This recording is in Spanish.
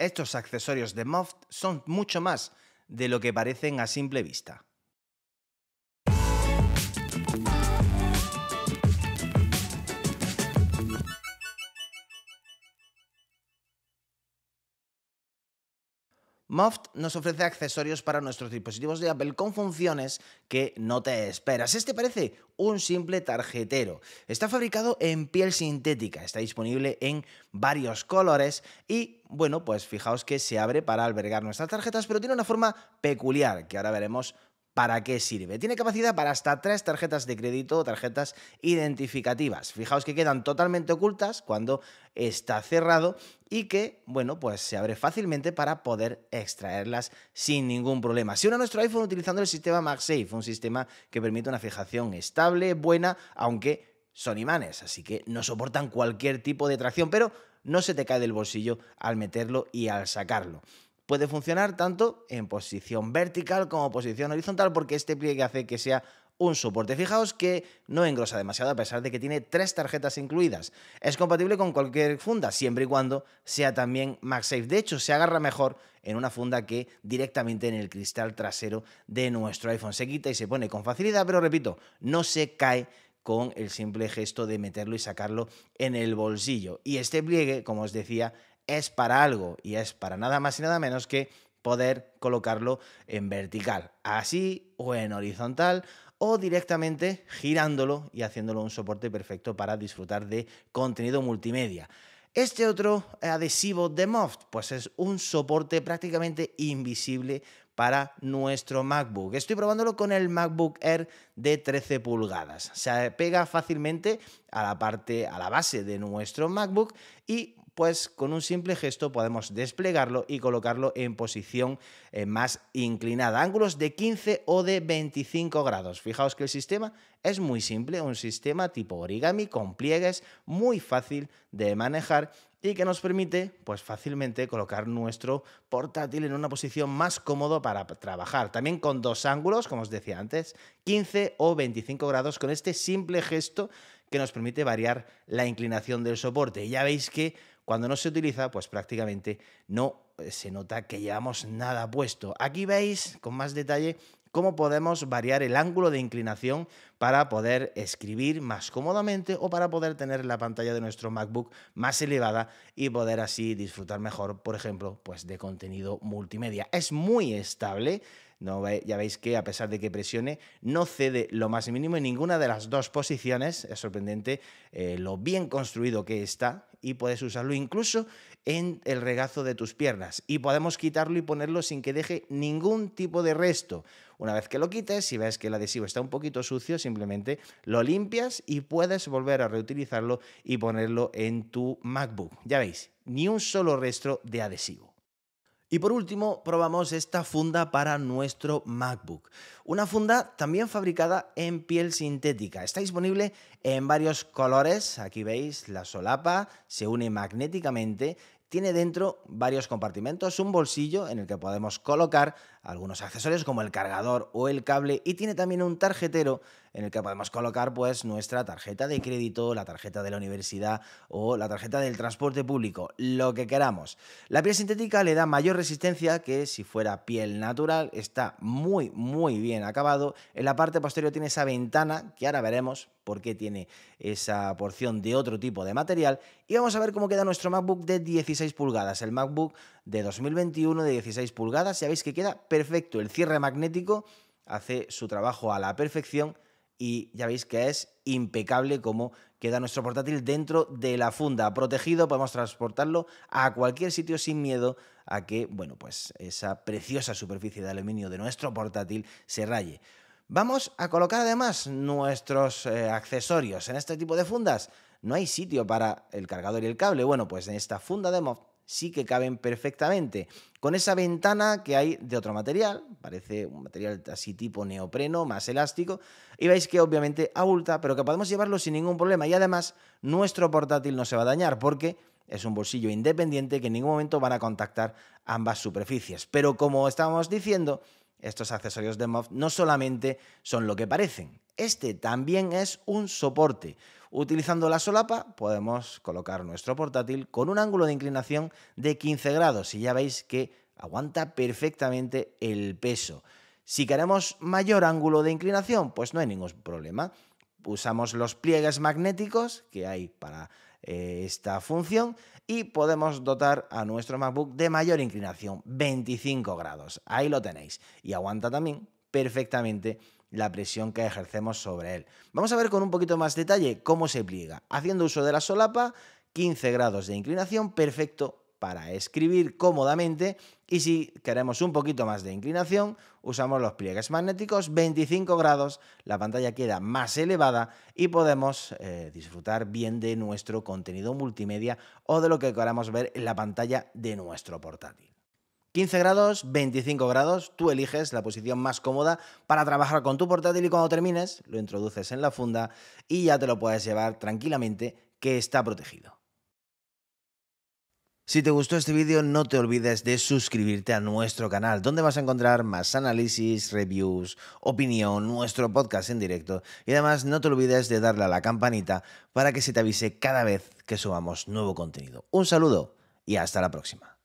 Estos accesorios de Moft son mucho más de lo que parecen a simple vista. Moft nos ofrece accesorios para nuestros dispositivos de Apple con funciones que no te esperas. Este parece un simple tarjetero. Está fabricado en piel sintética, está disponible en varios colores y, bueno, pues fijaos que se abre para albergar nuestras tarjetas, pero tiene una forma peculiar que ahora veremos ¿para qué sirve? Tiene capacidad para hasta tres tarjetas de crédito o tarjetas identificativas. Fijaos que quedan totalmente ocultas cuando está cerrado y que, bueno, pues se abre fácilmente para poder extraerlas sin ningún problema. Si uno nuestro iPhone utilizando el sistema MagSafe, un sistema que permite una fijación estable, buena, aunque son imanes, así que no soportan cualquier tipo de tracción, pero no se te cae del bolsillo al meterlo y al sacarlo. Puede funcionar tanto en posición vertical como posición horizontal porque este pliegue hace que sea un soporte. Fijaos que no engrosa demasiado a pesar de que tiene tres tarjetas incluidas. Es compatible con cualquier funda, siempre y cuando sea también MagSafe. De hecho, se agarra mejor en una funda que directamente en el cristal trasero de nuestro iPhone. Se quita y se pone con facilidad, pero repito, no se cae con el simple gesto de meterlo y sacarlo en el bolsillo. Y este pliegue, como os decía, es para algo y es para nada más y nada menos que poder colocarlo en vertical, así o en horizontal o directamente girándolo y haciéndolo un soporte perfecto para disfrutar de contenido multimedia. Este otro adhesivo de Moft, pues es un soporte prácticamente invisible para nuestro MacBook. Estoy probándolo con el MacBook Air de 13 pulgadas. Se pega fácilmente a la parte, a la base de nuestro MacBook y pues con un simple gesto podemos desplegarlo y colocarlo en posición eh, más inclinada, ángulos de 15 o de 25 grados. Fijaos que el sistema es muy simple, un sistema tipo origami con pliegues, muy fácil de manejar y que nos permite pues fácilmente colocar nuestro portátil en una posición más cómodo para trabajar. También con dos ángulos, como os decía antes, 15 o 25 grados con este simple gesto que nos permite variar la inclinación del soporte. Ya veis que cuando no se utiliza, pues prácticamente no eh, se nota que llevamos nada puesto. Aquí veis con más detalle cómo podemos variar el ángulo de inclinación para poder escribir más cómodamente o para poder tener la pantalla de nuestro MacBook más elevada y poder así disfrutar mejor, por ejemplo, pues de contenido multimedia. Es muy estable. ya veis que a pesar de que presione, no cede lo más mínimo en ninguna de las dos posiciones. Es sorprendente eh, lo bien construido que está y puedes usarlo incluso en el regazo de tus piernas. Y podemos quitarlo y ponerlo sin que deje ningún tipo de resto. Una vez que lo quites, si ves que el adhesivo está un poquito sucio, simplemente lo limpias y puedes volver a reutilizarlo y ponerlo en tu MacBook. Ya veis, ni un solo resto de adhesivo. Y por último, probamos esta funda para nuestro MacBook. Una funda también fabricada en piel sintética. Está disponible en varios colores. Aquí veis la solapa, se une magnéticamente tiene dentro varios compartimentos, un bolsillo en el que podemos colocar algunos accesorios como el cargador o el cable y tiene también un tarjetero en el que podemos colocar pues nuestra tarjeta de crédito, la tarjeta de la universidad o la tarjeta del transporte público, lo que queramos. La piel sintética le da mayor resistencia que si fuera piel natural, está muy muy bien acabado. En la parte posterior tiene esa ventana que ahora veremos por qué tiene esa porción de otro tipo de material y vamos a ver cómo queda nuestro MacBook de 16 pulgadas, el MacBook de 2021 de 16 pulgadas, ya veis que queda perfecto. El cierre magnético hace su trabajo a la perfección y ya veis que es impecable cómo queda nuestro portátil dentro de la funda. Protegido, podemos transportarlo a cualquier sitio sin miedo a que, bueno, pues esa preciosa superficie de aluminio de nuestro portátil se raye. Vamos a colocar además nuestros eh, accesorios en este tipo de fundas. No hay sitio para el cargador y el cable. Bueno, pues en esta funda de MOFT sí que caben perfectamente. Con esa ventana que hay de otro material, parece un material así tipo neopreno, más elástico, y veis que obviamente abulta, pero que podemos llevarlo sin ningún problema. Y además, nuestro portátil no se va a dañar porque es un bolsillo independiente que en ningún momento van a contactar ambas superficies. Pero como estábamos diciendo, estos accesorios de MOV no solamente son lo que parecen, este también es un soporte. Utilizando la solapa podemos colocar nuestro portátil con un ángulo de inclinación de 15 grados y ya veis que aguanta perfectamente el peso. Si queremos mayor ángulo de inclinación, pues no hay ningún problema. Usamos los pliegues magnéticos que hay para eh, esta función y podemos dotar a nuestro MacBook de mayor inclinación, 25 grados. Ahí lo tenéis. Y aguanta también perfectamente la presión que ejercemos sobre él. Vamos a ver con un poquito más detalle cómo se pliega. Haciendo uso de la solapa, 15 grados de inclinación, perfecto para escribir cómodamente y si queremos un poquito más de inclinación, usamos los pliegues magnéticos 25 grados, la pantalla queda más elevada y podemos eh, disfrutar bien de nuestro contenido multimedia o de lo que queramos ver en la pantalla de nuestro portátil. 15 grados, 25 grados, tú eliges la posición más cómoda para trabajar con tu portátil y cuando termines lo introduces en la funda y ya te lo puedes llevar tranquilamente que está protegido. Si te gustó este vídeo no te olvides de suscribirte a nuestro canal donde vas a encontrar más análisis, reviews, opinión, nuestro podcast en directo y además no te olvides de darle a la campanita para que se te avise cada vez que subamos nuevo contenido. Un saludo y hasta la próxima.